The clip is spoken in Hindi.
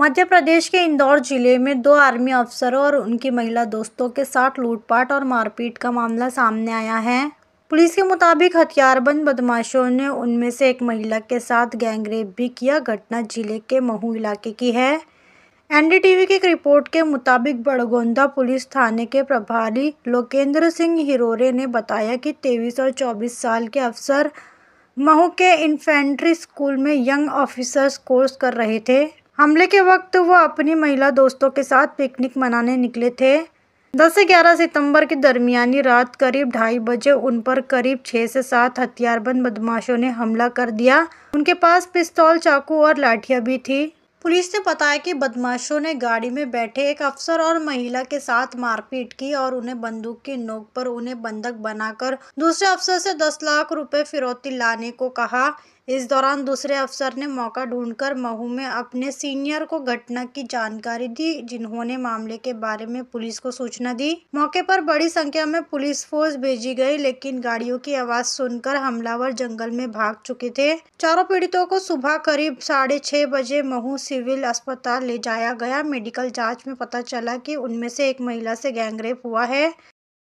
मध्य प्रदेश के इंदौर जिले में दो आर्मी अफसरों और उनकी महिला दोस्तों के साथ लूटपाट और मारपीट का मामला सामने आया है पुलिस के मुताबिक हथियारबंद बदमाशों ने उनमें से एक महिला के साथ गैंगरेप भी किया घटना जिले के महू इलाके की है एनडीटीवी की एक रिपोर्ट के मुताबिक बड़गोंदा पुलिस थाने के प्रभारी लोकेंद्र सिंह हिरोरे ने बताया कि तेईस और चौबीस साल के अफसर महू के इन्फेंट्री स्कूल में यंग ऑफिसर्स कोर्स कर रहे थे हमले के वक्त वो अपनी महिला दोस्तों के साथ पिकनिक मनाने निकले थे 10 से 11 सितंबर की दरमियानी रात करीब ढाई बजे उन पर करीब छः से सात हथियारबंद बदमाशों ने हमला कर दिया उनके पास पिस्तौल चाकू और लाठियां भी थी पुलिस ने बताया कि बदमाशों ने गाड़ी में बैठे एक अफसर और महिला के साथ मारपीट की और उन्हें बंदूक की नोक पर उन्हें बंधक बनाकर दूसरे अफसर से दस लाख रुपए फिरौती लाने को कहा इस दौरान दूसरे अफसर ने मौका ढूंढकर महू में अपने सीनियर को घटना की जानकारी दी जिन्होंने मामले के बारे में पुलिस को सूचना दी मौके पर बड़ी संख्या में पुलिस फोर्स भेजी गई लेकिन गाड़ियों की आवाज सुनकर हमलावर जंगल में भाग चुके थे चारों पीड़ितों को सुबह करीब साढ़े छह बजे महू सिविल अस्पताल ले जाया गया मेडिकल जाँच में पता चला की उनमें से एक महिला से गैंगरेप हुआ है